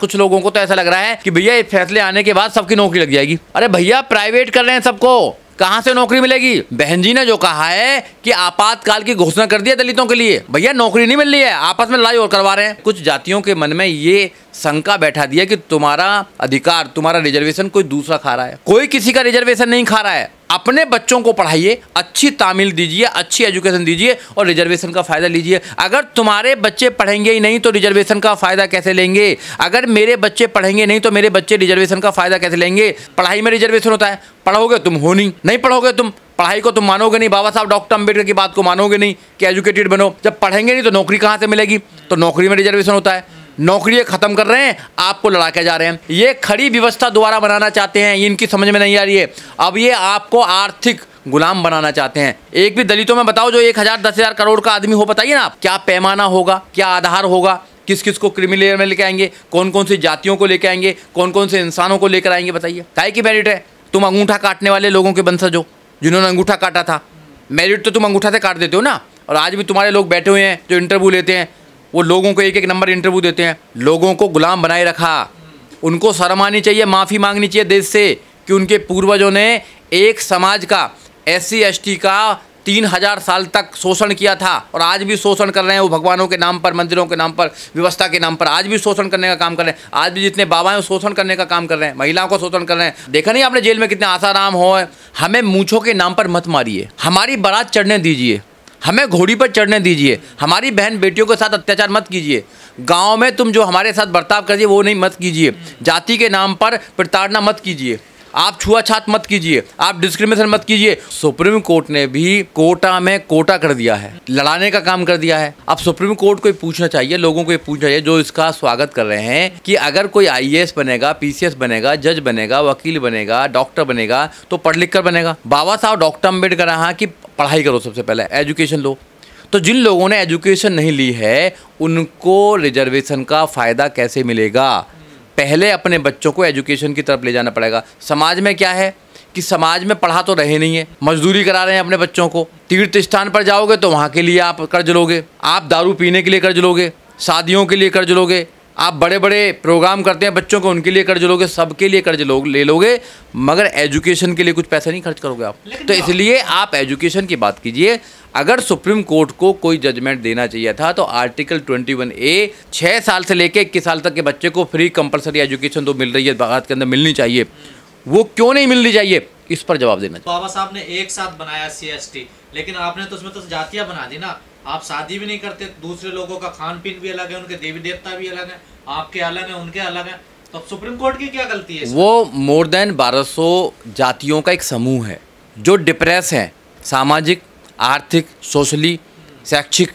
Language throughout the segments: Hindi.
कुछ लोगों को तो ऐसा लग रहा है कि भैया ये फैसले आने के बाद सबकी नौकरी लग जाएगी अरे भैया प्राइवेट कर रहे हैं सबको कहाँ से नौकरी मिलेगी बहन जी ने जो कहा है कि आपातकाल की घोषणा कर दी है दलितों के लिए भैया नौकरी नहीं मिल रही है आपस में लड़ाई और करवा रहे हैं कुछ जातियों के मन में ये शंका बैठा दिया कि तुम्हारा अधिकार तुम्हारा रिजर्वेशन कोई दूसरा खा रहा है कोई किसी का रिजर्वेशन नहीं खा रहा है अपने बच्चों को पढ़ाइए अच्छी तामिल दीजिए अच्छी एजुकेशन दीजिए और रिजर्वेशन का फ़ायदा लीजिए अगर तुम्हारे बच्चे पढ़ेंगे ही नहीं तो रिजर्वेशन का फ़ायदा कैसे लेंगे अगर मेरे बच्चे पढ़ेंगे नहीं तो मेरे बच्चे रिजर्वेशन का फ़ायदा कैसे लेंगे पढ़ाई में रिजर्वेशन होता है पढ़ोगे तुम हो नहीं नहीं पढ़ोगे तुम पढ़ाई को तुम मानोगे नहीं बाबा साहब डॉक्टर अम्बेडकर की बात को मानोगे नहीं कि एजुकेटेड बनो जब पढ़ेंगे नहीं तो नौकरी कहाँ से मिलेगी तो नौकरी में रिजर्वेशन होता है नौकरियां खत्म कर रहे हैं आपको लड़ा के जा रहे हैं ये खड़ी व्यवस्था दोबारा बनाना चाहते हैं इनकी समझ में नहीं आ रही है अब ये आपको आर्थिक गुलाम बनाना चाहते हैं एक भी दलितों में बताओ जो एक हज़ार दस हज़ार करोड़ का आदमी हो बताइए ना आप क्या पैमाना होगा क्या आधार होगा किस किस को क्रिमिनल में लेके आएंगे कौन कौन सी जातियों को लेकर आएंगे कौन कौन से इंसानों को लेकर आएंगे बताइए काय की मेरिट है तुम अंगूठा काटने वाले लोगों के बंसज हो जिन्होंने अंगूठा काटा था मेरिट तो तुम अंगूठा से काट देते हो ना और आज भी तुम्हारे लोग बैठे हुए हैं जो इंटरव्यू लेते हैं वो लोगों को एक एक नंबर इंटरव्यू देते हैं लोगों को गुलाम बनाए रखा उनको शर्म आनी चाहिए माफ़ी मांगनी चाहिए देश से कि उनके पूर्वजों ने एक समाज का एस सी का तीन हजार साल तक शोषण किया था और आज भी शोषण कर रहे हैं वो भगवानों के नाम पर मंदिरों के नाम पर व्यवस्था के नाम पर आज भी शोषण करने का काम कर रहे हैं आज भी जितने बाबा हैं शोषण करने का काम कर रहे हैं महिलाओं को शोषण कर रहे हैं देखा नहीं आपने जेल में कितने आसाराम हो हमें मूछों के नाम पर मत मारिए हमारी बारात चढ़ने दीजिए हमें घोड़ी पर चढ़ने दीजिए हमारी बहन बेटियों के साथ अत्याचार मत कीजिए गांव में तुम जो हमारे साथ बर्ताव करिए वो नहीं मत कीजिए जाति के नाम पर प्रताड़ना मत कीजिए आप छुआछात मत कीजिए आप डिस्क्रिमिनेशन मत कीजिए सुप्रीम कोर्ट ने भी कोटा में कोटा कर दिया है लड़ाने का काम कर दिया है अब सुप्रीम कोर्ट को पूछना चाहिए लोगों को ये पूछना चाहिए जो इसका स्वागत कर रहे हैं कि अगर कोई आई बनेगा पीसीएस बनेगा जज बनेगा वकील बनेगा डॉक्टर बनेगा तो पढ़ लिख कर बनेगा बाबा साहब डॉक्टर अम्बेडकर रहा कि पढ़ाई करो सबसे पहले एजुकेशन लो तो जिन लोगों ने एजुकेशन नहीं ली है उनको रिजर्वेशन का फ़ायदा कैसे मिलेगा पहले अपने बच्चों को एजुकेशन की तरफ ले जाना पड़ेगा समाज में क्या है कि समाज में पढ़ा तो रहे नहीं है मजदूरी करा रहे हैं अपने बच्चों को तीर्थ स्थान पर जाओगे तो वहाँ के लिए आप कर्ज लोगे आप दारू पीने के लिए कर्ज लोगे शादियों के लिए कर्ज लोगे आप बड़े बड़े प्रोग्राम करते हैं बच्चों को उनके लिए कर्ज लोगे सबके लिए कर्ज लोग ले लोगे मगर एजुकेशन के लिए कुछ पैसा नहीं खर्च करोगे आप तो हाँ। इसलिए आप एजुकेशन की बात कीजिए अगर सुप्रीम कोर्ट को कोई जजमेंट देना चाहिए था तो आर्टिकल 21 ए छः साल से लेकर इक्कीस साल तक के बच्चे को फ्री कंपलसरी एजुकेशन तो मिल रही है भारत के अंदर मिलनी चाहिए वो क्यों नहीं मिलनी चाहिए इस पर जवाब देना बाबा साहब ने एक साथ बनाया सी लेकिन आपने तो उसमें तो जातियाँ बना दी ना आप शादी भी नहीं करते दूसरे लोगों का खान पीन भी अलग है उनके देवी देवता भी अलग है आपके अलग है उनके अलग है तो सुप्रीम कोर्ट की क्या गलती है वो मोर देन बारह जातियों का एक समूह है जो डिप्रेस है सामाजिक आर्थिक सोशली शैक्षिक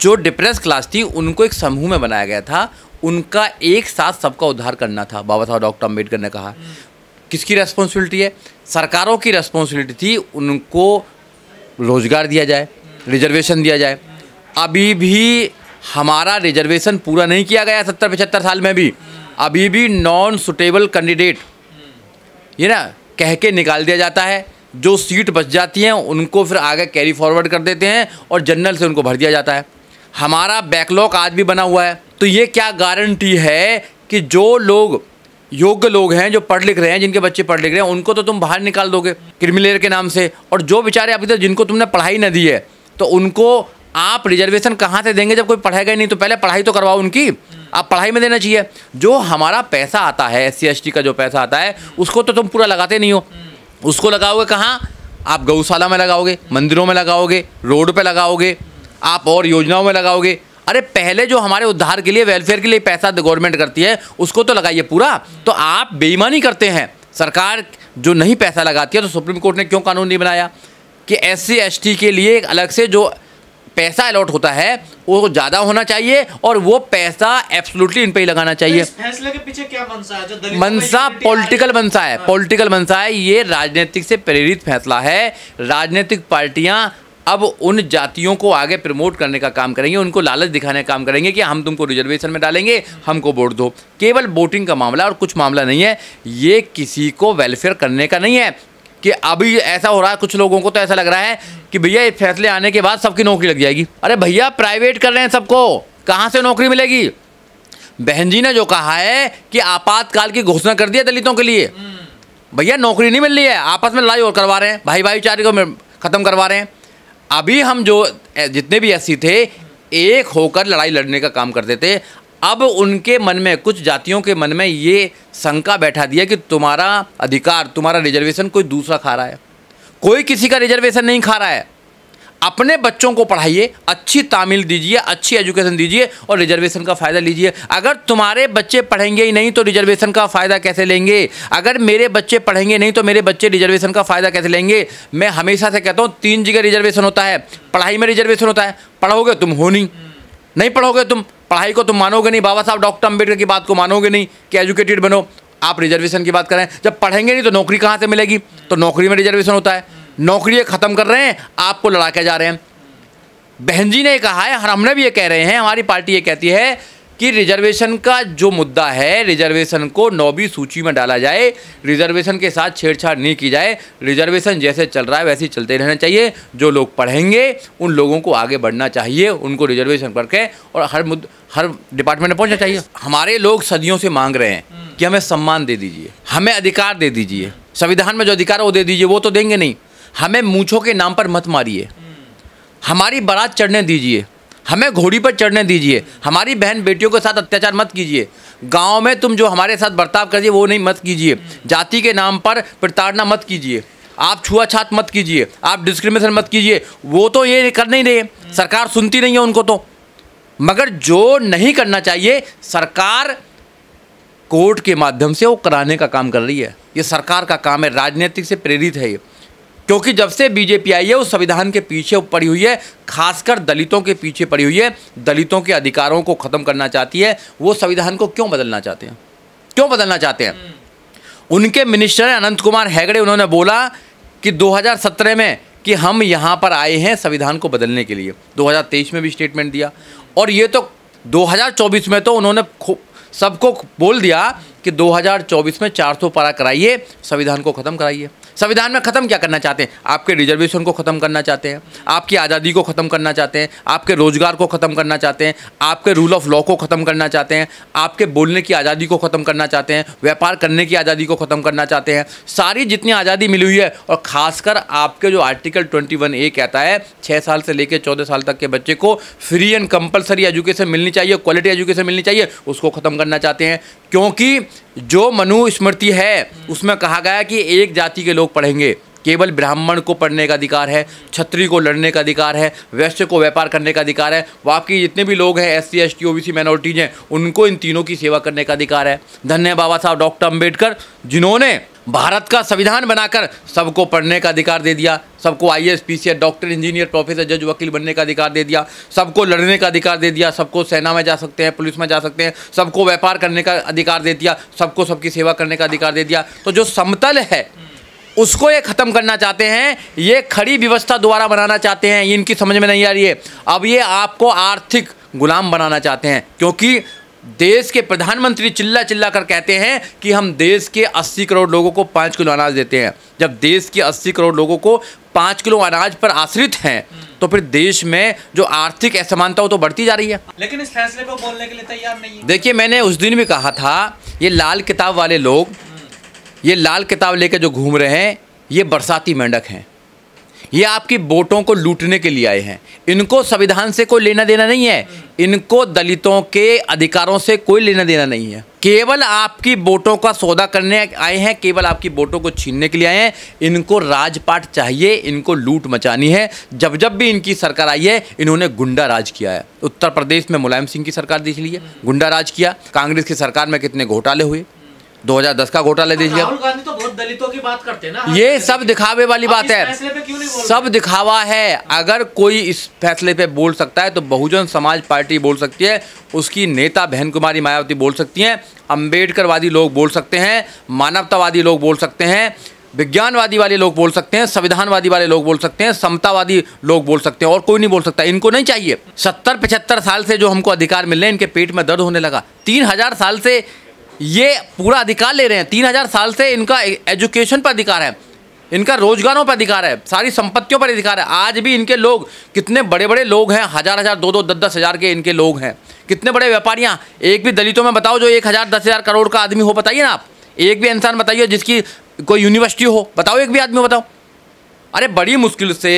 जो डिप्रेस क्लास थी उनको एक समूह में बनाया गया था उनका एक साथ सबका उद्धार करना था बाबा साहब डॉक्टर अम्बेडकर ने कहा किसकी रेस्पॉन्सिबिलिटी है सरकारों की रेस्पॉन्सिबिलिटी थी उनको रोज़गार दिया जाए रिजर्वेशन दिया जाए अभी भी हमारा रिजर्वेशन पूरा नहीं किया गया सत्तर पचहत्तर साल में भी अभी भी नॉन सुटेबल कैंडिडेट ये ना कह के निकाल दिया जाता है जो सीट बच जाती हैं उनको फिर आगे कैरी फॉरवर्ड कर देते हैं और जनरल से उनको भर दिया जाता है हमारा बैकलॉग आज भी बना हुआ है तो ये क्या गारंटी है कि जो लोग योग्य लोग हैं जो पढ़ लिख रहे हैं जिनके बच्चे पढ़ लिख रहे हैं उनको तो तुम बाहर निकाल दोगे क्रिमिलेयर के नाम से और जो बेचारे अभी तक जिनको तुमने पढ़ाई ना दी है तो उनको आप रिजर्वेशन कहाँ से देंगे जब कोई पढ़ेगा ही नहीं तो पहले पढ़ाई तो करवाओ उनकी आप पढ़ाई में देना चाहिए जो हमारा पैसा आता है एस सी का जो पैसा आता है उसको तो तुम पूरा लगाते नहीं हो उसको लगाओगे कहाँ आप गौशाला में लगाओगे मंदिरों में लगाओगे रोड पे लगाओगे आप और योजनाओं में लगाओगे अरे पहले जो हमारे उद्धार के लिए वेलफेयर के लिए पैसा गवर्नमेंट करती है उसको तो लगाइए पूरा तो आप बेईमानी करते हैं सरकार जो नहीं पैसा लगाती है तो सुप्रीम कोर्ट ने क्यों कानून नहीं बनाया कि एस सी के लिए एक अलग से जो पैसा अलॉट होता है वो ज़्यादा होना चाहिए और वो पैसा एब्सोल्युटली इन पे ही लगाना तो चाहिए तो फैसले के पीछे क्या मनसा है जो मनसा पॉलिटिकल है पॉलिटिकल हाँ। मनसा है ये राजनीतिक से प्रेरित फैसला है राजनीतिक पार्टियां अब उन जातियों को आगे प्रमोट करने का काम करेंगे उनको लालच दिखाने का काम करेंगे कि हम तुमको रिजर्वेशन में डालेंगे हमको वोट दो केवल वोटिंग का मामला और कुछ मामला नहीं है ये किसी को वेलफेयर करने का नहीं है कि अभी ऐसा हो रहा है कुछ लोगों को तो ऐसा लग रहा है कि भैया ये फैसले आने के बाद सबकी नौकरी लग जाएगी अरे भैया प्राइवेट कर रहे हैं सबको कहाँ से नौकरी मिलेगी बहन जी ने जो कहा है कि आपातकाल की घोषणा कर दी है दलितों के लिए भैया नौकरी नहीं मिल रही है आपस में लड़ाई और करवा रहे हैं भाई भाईचारे को ख़त्म करवा रहे हैं अभी हम जो जितने भी एस थे एक होकर लड़ाई लड़ने का काम करते थे अब उनके मन में कुछ जातियों के मन में ये शंका बैठा दिया कि तुम्हारा अधिकार तुम्हारा रिजर्वेशन कोई दूसरा खा रहा है कोई किसी का रिजर्वेशन नहीं खा रहा है अपने बच्चों को पढ़ाइए अच्छी तामील दीजिए अच्छी एजुकेशन दीजिए और रिजर्वेशन का फ़ायदा लीजिए अगर तुम्हारे बच्चे पढ़ेंगे ही नहीं तो रिजर्वेशन का फ़ायदा कैसे लेंगे अगर मेरे बच्चे पढ़ेंगे नहीं तो मेरे बच्चे रिजर्वेशन का फ़ायदा कैसे लेंगे मैं हमेशा से कहता हूँ तीन जगह रिजर्वेशन होता है पढ़ाई में रिजर्वेशन होता है पढ़ोगे तुम हो नहीं नहीं पढ़ोगे तुम पढ़ाई को तुम मानोगे नहीं बाबा साहब डॉक्टर अम्बेडकर की बात को मानोगे नहीं कि एजुकेटेड बनो आप रिजर्वेशन की बात करें जब पढ़ेंगे नहीं तो नौकरी कहाँ से मिलेगी तो नौकरी में रिजर्वेशन होता है नौकरी ख़त्म कर रहे हैं आपको लड़ा के जा रहे हैं बहन जी ने कहा है हमने भी ये कह रहे हैं हमारी पार्टी ये कहती है कि रिजर्वेशन का जो मुद्दा है रिजर्वेशन को नौवीं सूची में डाला जाए रिजर्वेशन के साथ छेड़छाड़ नहीं की जाए रिजर्वेशन जैसे चल रहा है वैसे ही चलते रहना चाहिए जो लोग पढ़ेंगे उन लोगों को आगे बढ़ना चाहिए उनको रिजर्वेशन करके और हर मुद्द हर डिपार्टमेंट में पहुँचना चाहिए हमारे लोग सदियों से मांग रहे हैं हम्म। कि हमें सम्मान दे दीजिए हमें अधिकार दे दीजिए संविधान में जो अधिकार वो दे दीजिए वो तो देंगे नहीं हमें मूछों के नाम पर मत मारिए हम्म। हमारी बारात चढ़ने दीजिए हमें घोड़ी पर चढ़ने दीजिए हमारी बहन बेटियों के साथ अत्याचार मत कीजिए गांव में तुम जो हमारे साथ बर्ताव करिए वो नहीं मत कीजिए जाति के नाम पर प्रताड़ना मत कीजिए आप छुआछात मत कीजिए आप डिस्क्रिमिनेशन मत कीजिए वो तो ये कर नहीं रहे सरकार सुनती नहीं है उनको तो मगर जो नहीं करना चाहिए सरकार कोर्ट के माध्यम से वो कराने का काम कर रही है ये सरकार का काम है राजनीतिक से प्रेरित है ये क्योंकि जब से बीजेपी आई है वो संविधान के पीछे पड़ी हुई है खासकर दलितों के पीछे पड़ी हुई है दलितों के अधिकारों को ख़त्म करना चाहती है वो संविधान को क्यों बदलना चाहते हैं क्यों बदलना चाहते हैं उनके मिनिस्टर अनंत कुमार हैगड़े उन्होंने बोला कि 2017 में कि हम यहाँ पर आए हैं संविधान को बदलने के लिए 2023 में भी स्टेटमेंट दिया और ये तो 2024 में तो उन्होंने सबको बोल दिया कि 2024 में 400 पारा कराइए संविधान को ख़त्म कराइए संविधान में ख़त्म क्या करना चाहते हैं आपके रिजर्वेशन को ख़त्म करना चाहते हैं आपकी आज़ादी को ख़त्म करना चाहते हैं आपके रोज़गार को ख़त्म करना चाहते हैं आपके रूल ऑफ लॉ को ख़त्म करना चाहते हैं आपके बोलने की आज़ादी को ख़त्म करना चाहते हैं व्यापार करने की आज़ादी को ख़त्म करना चाहते हैं सारी जितनी आज़ादी मिली हुई है और ख़ासकर आपके जो आर्टिकल ट्वेंटी वन ए कहता है छः साल से लेकर चौदह साल तक के बच्चे को फ्री एंड कंपलसरी एजुकेशन मिलनी चाहिए क्वालिटी एजुकेशन मिलनी चाहिए उसको ख़त्म करना चाहते हैं क्योंकि जो मनुस्मृति है उसमें कहा गया कि एक जाति के लोग पढ़ेंगे केवल ब्राह्मण को पढ़ने का अधिकार है छत्री को लड़ने का अधिकार है वैश्य को व्यापार करने का अधिकार है बाकी जितने भी लोग हैं S C S T O B C minorities हैं उनको इन तीनों की सेवा करने का अधिकार है धन्य बाबा साहब डॉक्टर अम्बेडकर जिन्होंने भारत का संविधान बनाकर सबको पढ़ने का अधिकार दे दिया सबको I S P C doctor engineer professor जज वकील बनने का अधिकार दे दिया सबको लड़ने का अधिकार दे दिया सबको सेना में जा सकते हैं पुलिस में जा सकते हैं सबको व्यापार करने का अधिकार दे दिया सबको सबकी सेवा करने का अधिकार दे दिया तो जो समतल है उसको ये ख़त्म करना चाहते हैं ये खड़ी व्यवस्था द्वारा बनाना चाहते हैं ये इनकी समझ में नहीं आ रही है अब ये आपको आर्थिक गुलाम बनाना चाहते हैं क्योंकि देश के प्रधानमंत्री चिल्ला चिल्ला कर कहते हैं कि हम देश के 80 करोड़ लोगों को पाँच किलो अनाज देते हैं जब देश के 80 करोड़ लोगों को पाँच किलो अनाज पर आश्रित हैं तो फिर देश में जो आर्थिक असमानता वो तो बढ़ती जा रही है लेकिन इस फैसले को बोलने के लिए तैयार नहीं देखिए मैंने उस दिन भी कहा था ये लाल किताब वाले लोग ये लाल किताब लेकर जो घूम रहे हैं ये बरसाती मेंढक हैं ये आपकी वोटों को लूटने के लिए आए हैं इनको संविधान से कोई लेना देना नहीं है इनको दलितों के अधिकारों से कोई लेना देना नहीं है केवल आपकी वोटों का सौदा करने आए हैं केवल आपकी वोटों को छीनने के लिए आए हैं इनको राजपाट चाहिए इनको लूट मचानी है जब जब भी इनकी सरकार आई है इन्होंने गुंडा राज किया है उत्तर प्रदेश में मुलायम सिंह की सरकार देख ली है गुंडा राज किया कांग्रेस की सरकार में कितने घोटाले हुए 2010 का घोटाला दीजिए राहुल गांधी तो बहुत दलितों की बात करते ना ये सब दिखावे वाली बात है सब दिखावा है अगर कोई इस फैसले पे बोल सकता है तो बहुजन समाज पार्टी बोल सकती है उसकी नेता बहन कुमारी मायावती बोल सकती हैं वादी लोग बोल सकते हैं मानवतावादी लोग बोल सकते हैं विज्ञानवादी वाले लोग बोल सकते हैं संविधानवादी वाले लोग बोल सकते हैं समतावादी लोग बोल सकते हैं और कोई नहीं बोल सकता इनको नहीं चाहिए सत्तर पचहत्तर साल से जो हमको अधिकार मिल रहे हैं इनके पेट में दर्द होने लगा तीन हजार साल से ये पूरा अधिकार ले रहे हैं तीन हजार साल से इनका एजुकेशन पर अधिकार है इनका रोजगारों पर अधिकार है सारी संपत्तियों पर अधिकार है आज भी इनके लोग कितने बड़े बड़े लोग हैं हजार हजार दो दो दस दस हज़ार के इनके लोग हैं कितने बड़े व्यापारियाँ एक भी दलितों में बताओ जो एक हज़ार दस हज़ार करोड़ का आदमी हो बताइए ना आप एक भी इंसान बताइए जिसकी कोई यूनिवर्सिटी हो बताओ एक भी आदमी बताओ अरे बड़ी मुश्किल से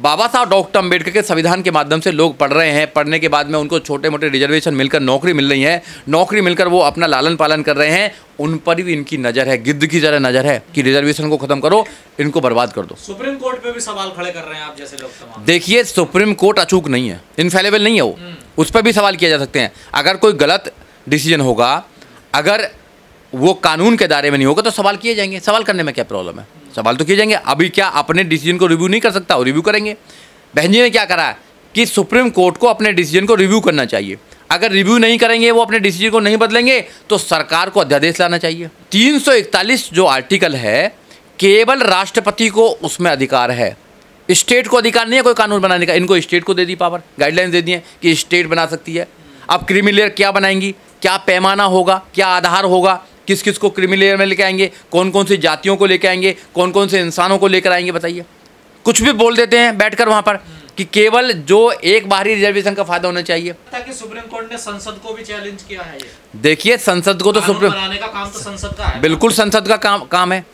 बाबा साहब डॉक्टर अम्बेडकर के संविधान के माध्यम से लोग पढ़ रहे हैं पढ़ने के बाद में उनको छोटे मोटे रिजर्वेशन मिलकर नौकरी मिल रही है नौकरी मिलकर वो अपना लालन पालन कर रहे हैं उन पर भी इनकी नज़र है गिद्ध की जरा नज़र है कि रिजर्वेशन को खत्म करो इनको बर्बाद कर दो सुप्रीम कोर्ट पर भी सवाल खड़े कर रहे हैं आप जैसे देखिए सुप्रीम कोर्ट अचूक नहीं है इनफेलेबल नहीं है वो हम्म। उस पर भी सवाल किया जा सकते हैं अगर कोई गलत डिसीजन होगा अगर वो कानून के दायरे में नहीं होगा तो सवाल किए जाएंगे सवाल करने में क्या प्रॉब्लम है सवाल तो किए जाएंगे अभी क्या अपने डिसीजन को रिव्यू नहीं कर सकता रिव्यू करेंगे बहन जी ने क्या करा है कि सुप्रीम कोर्ट को अपने डिसीजन को रिव्यू करना चाहिए अगर रिव्यू नहीं करेंगे वो अपने डिसीजन को नहीं बदलेंगे तो सरकार को अध्यादेश लाना चाहिए 341 जो आर्टिकल है केवल राष्ट्रपति को उसमें अधिकार है स्टेट को अधिकार नहीं है कोई कानून बनाने का इनको स्टेट को दे दी पावर गाइडलाइंस दे दी है कि स्टेट बना सकती है अब क्रीमी क्या बनाएंगी क्या पैमाना होगा क्या आधार होगा किस किस को क्रिमिनल में लेके आएंगे कौन कौन सी जातियों को लेकर आएंगे कौन कौन से इंसानों को लेकर आएंगे बताइए कुछ भी बोल देते हैं बैठकर वहाँ पर कि केवल जो एक बाहरी रिजर्वेशन का फायदा होना चाहिए ताकि सुप्रीम कोर्ट ने संसद को भी चैलेंज किया है देखिए संसद को तो सुप्रीम का काम तो संसद का है बिल्कुल संसद का काम काम है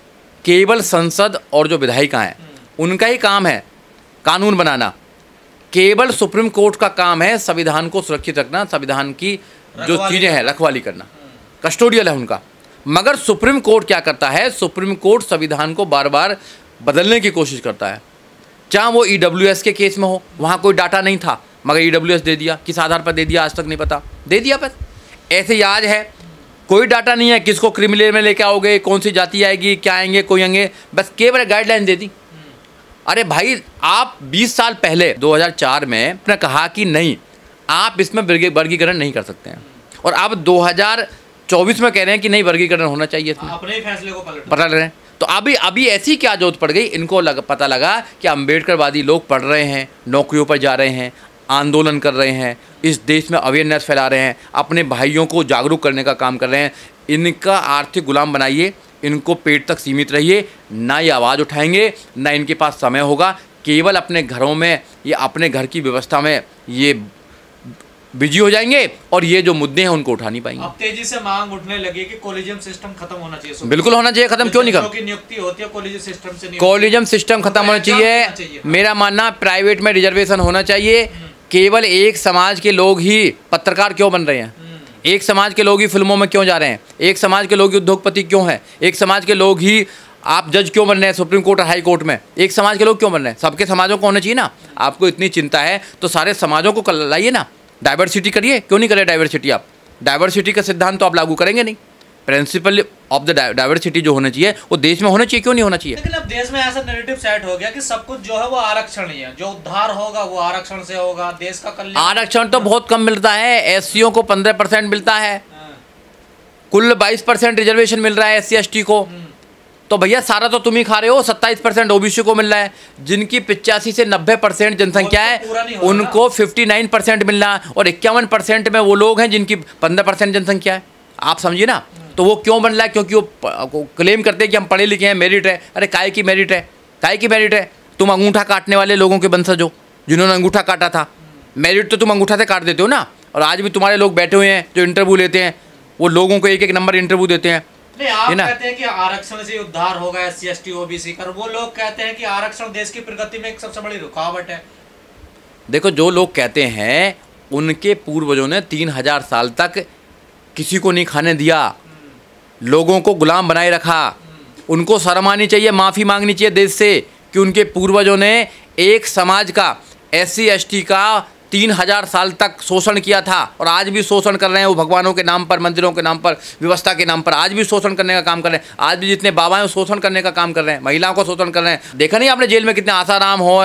केवल संसद और जो विधायिका हैं हम्म। उनका ही काम है कानून बनाना केवल सुप्रीम कोर्ट का काम है संविधान को सुरक्षित रखना संविधान की जो चीज़ें हैं रखवाली करना हम्म। कस्टोडियल है उनका मगर सुप्रीम कोर्ट क्या करता है सुप्रीम कोर्ट संविधान को बार बार बदलने की कोशिश करता है चाहे वो ई e के केस में हो वहाँ कोई डाटा नहीं था मगर ई e दे दिया किस आधार पर दे दिया आज तक नहीं पता दे दिया पर ऐसे ही आज है कोई डाटा नहीं है किसको क्रिमिनल में लेके आओगे कौन सी जाति आएगी क्या आएंगे कोई आएंगे बस केवल गाइडलाइन दे दी अरे भाई आप 20 साल पहले 2004 में आपने कहा कि नहीं आप इसमें वर्गीकरण नहीं कर सकते हैं और अब चौबीस में कह रहे हैं कि नहीं वर्गीकरण होना चाहिए इसमें अपने फैसले को पलट रहे हैं तो अभी अभी ऐसी क्या जोत पड़ गई इनको लग, पता लगा कि अम्बेडकरवादी लोग पढ़ रहे हैं नौकरियों पर जा रहे हैं आंदोलन कर रहे हैं इस देश में अवेयरनेस फैला रहे हैं अपने भाइयों को जागरूक करने का काम कर रहे हैं इनका आर्थिक गुलाम बनाइए इनको पेट तक सीमित रहिए ना ये आवाज़ उठाएंगे ना इनके पास समय होगा केवल अपने घरों में या अपने घर की व्यवस्था में ये बिजी हो जाएंगे और ये जो मुद्दे हैं उनको उठा नहीं पाएंगे अब तेजी से मांग उठने लगी कि कॉलेजियम सिस्टम खत्म होना चाहिए बिल्कुल होना चाहिए खत्म क्यों नहीं की नियुक्ति होती है कॉलेजियम सिस्टम से कॉलेजियम सिस्टम तो खत्म होना चाहिए हाँ। मेरा मानना प्राइवेट में रिजर्वेशन होना चाहिए हम्म। केवल एक समाज के लोग ही पत्रकार क्यों बन रहे हैं हम्म। एक समाज के लोग ही फिल्मों में क्यों जा रहे हैं एक समाज के लोग ही उद्योगपति क्यों हैं एक समाज के लोग ही आप जज क्यों बन रहे हैं सुप्रीम कोर्ट और हाई कोर्ट में एक समाज के लोग क्यों बन रहे हैं सबके समाजों को होना चाहिए ना आपको इतनी चिंता है तो सारे समाजों को लाइए ना डाइवर्सिटी करिए क्यों नहीं करें डाइवर्सिटी आप डाइवर्सिटी का सिद्धांत तो आप लागू करेंगे नहीं प्रिंसिपल ऑफ द डाइवर्सिटी जो होना चाहिए वो देश में होना चाहिए क्यों नहीं होना चाहिए लेकिन अब देश में ऐसा नेगेटिव सेट हो गया कि सब कुछ जो है वो आरक्षण ही है जो उद्धार होगा वो आरक्षण से होगा देश का कल आरक्षण तो बहुत कम मिलता है एस को पंद्रह परसेंट मिलता है हाँ। कुल बाईस परसेंट रिजर्वेशन मिल रहा है एस सी को हम्म। तो भैया सारा तो तुम ही खा रहे हो सत्ताईस परसेंट ओबीसी को मिल रहा है जिनकी पिचासी से नब्बे परसेंट जनसंख्या है उनको फिफ्टी नाइन परसेंट मिल रहा है और इक्यावन परसेंट में वो लोग हैं जिनकी पंद्रह परसेंट जनसंख्या है आप समझिए ना तो वो क्यों बन रहा है क्योंकि वो क्लेम करते हैं कि हम पढ़े लिखे हैं मेरिट है अरे काय की मेरिट है काय की मेरिट है तुम अंगूठा काटने वाले लोगों के बंसज हो जिन्होंने अंगूठा काटा था मेरिट तो तुम अंगूठा से काट देते हो ना और आज भी तुम्हारे लोग बैठे हुए हैं जो इंटरव्यू लेते हैं वो लोगों को एक एक नंबर इंटरव्यू देते हैं नहीं आप कहते हैं कि आरक्षण से उद्धार होगा S C S T OBC कर वो लोग कहते हैं कि आरक्षण देश की प्रगति में एक सबसे बड़ी रुकावट है देखो जो लोग कहते हैं उनके पूर्वजों ने तीन हजार साल तक किसी को नहीं खाने दिया हम्म। लोगों को गुलाम बनाए रखा हम्म। उनको शर्म आनी चाहिए माफ़ी मांगनी चाहिए देश से कि उनके पूर्वजों ने एक समाज का एस सी का तीन हजार साल तक शोषण किया था और आज भी शोषण कर रहे हैं वो भगवानों के नाम पर मंदिरों के नाम पर व्यवस्था के नाम पर आज भी शोषण करने का काम कर रहे हैं आज भी जितने बाबा हैं शोषण करने का काम कर रहे हैं महिलाओं को शोषण कर रहे हैं देखा नहीं आपने जेल में कितने आसाराम हो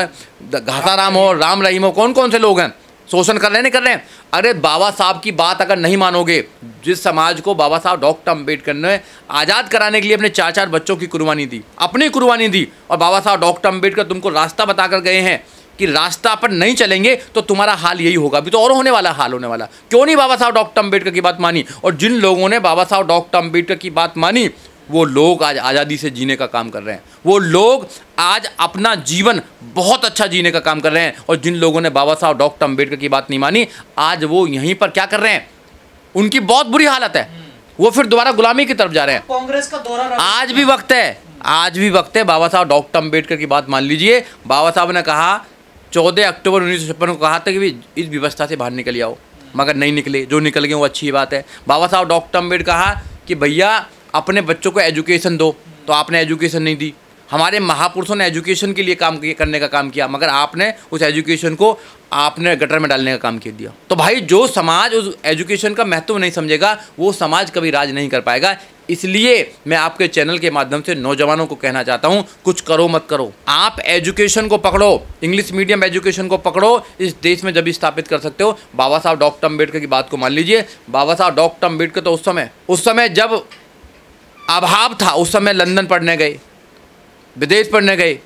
घासाराम हो राम रहीम हो कौन कौन से लोग हैं शोषण कर रहे नहीं कर रहे हैं अरे बाबा साहब की बात अगर नहीं मानोगे जिस समाज को बाबा साहब डॉक्टर अम्बेडकर ने आज़ाद कराने के लिए अपने चार चार बच्चों की कुर्बानी दी अपनी कुर्बानी दी और बाबा साहब डॉक्टर अम्बेडकर तुमको रास्ता बताकर गए हैं कि रास्ता पर नहीं चलेंगे तो तुम्हारा हाल यही होगा अभी तो और होने वाला हाल होने वाला क्यों नहीं बाबा साहब डॉक्टर अम्बेडकर की बात मानी और जिन लोगों ने बाबा साहब डॉक्टर अम्बेडकर की बात मानी वो लोग आज आज़ादी से जीने का काम कर रहे हैं वो लोग आज अपना जीवन बहुत अच्छा जीने का काम कर रहे हैं और जिन लोगों ने बाबा साहब डॉक्टर अम्बेडकर की बात नहीं मानी आज वो यहीं पर क्या कर रहे हैं उनकी बहुत बुरी हालत है वो फिर दोबारा गुलामी की तरफ जा रहे हैं कांग्रेस का दौरा आज भी वक्त है आज भी वक्त है बाबा साहब डॉक्टर अम्बेडकर की बात मान लीजिए बाबा साहब ने कहा चौदह अक्टूबर उन्नीस को कहा था कि भी इस व्यवस्था से बाहर निकल आओ मगर नहीं निकले जो निकल गए वो अच्छी बात है बाबा साहब डॉक्टर अम्बेड कहा कि भैया अपने बच्चों को एजुकेशन दो तो आपने एजुकेशन नहीं दी हमारे महापुरुषों ने एजुकेशन के लिए काम करने का काम किया मगर आपने उस एजुकेशन को आपने गटर में डालने का काम कर दिया तो भाई जो समाज उस एजुकेशन का महत्व नहीं समझेगा वो समाज कभी राज नहीं कर पाएगा इसलिए मैं आपके चैनल के माध्यम से नौजवानों को कहना चाहता हूँ कुछ करो मत करो आप एजुकेशन को पकड़ो इंग्लिश मीडियम एजुकेशन को पकड़ो इस देश में जब स्थापित कर सकते हो बाबा साहब डॉक्टर अम्बेडकर की बात को मान लीजिए बाबा साहब डॉक्टर अम्बेडकर तो उस समय उस समय जब अभाव था उस समय लंदन पढ़ने गए विदेश पढ़ने गए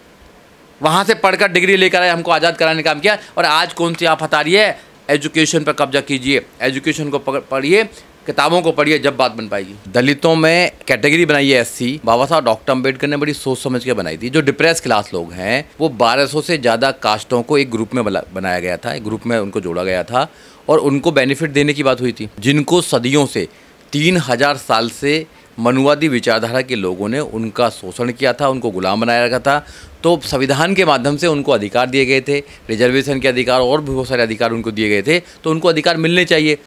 वहाँ से पढ़कर डिग्री लेकर आए हमको आज़ाद कराने का काम किया और आज कौन सी आप हता रही है एजुकेशन पर कब्जा कीजिए एजुकेशन को पढ़िए किताबों को पढ़िए जब बात बन पाएगी दलितों में कैटेगरी बनाई है एससी बाबा साहब डॉक्टर अम्बेडकर ने बड़ी सोच समझ के बनाई थी जो डिप्रेस क्लास लोग हैं वो 1200 से ज़्यादा कास्टों को एक ग्रुप में बनाया गया था एक ग्रुप में उनको जोड़ा गया था और उनको बेनिफिट देने की बात हुई थी जिनको सदियों से तीन हज़ार साल से मनुवादी विचारधारा के लोगों ने उनका शोषण किया था उनको गुलाम बनाया रखा था तो संविधान के माध्यम से उनको अधिकार दिए गए थे रिजर्वेशन के अधिकार और भी बहुत सारे अधिकार उनको दिए गए थे तो उनको अधिकार मिलने चाहिए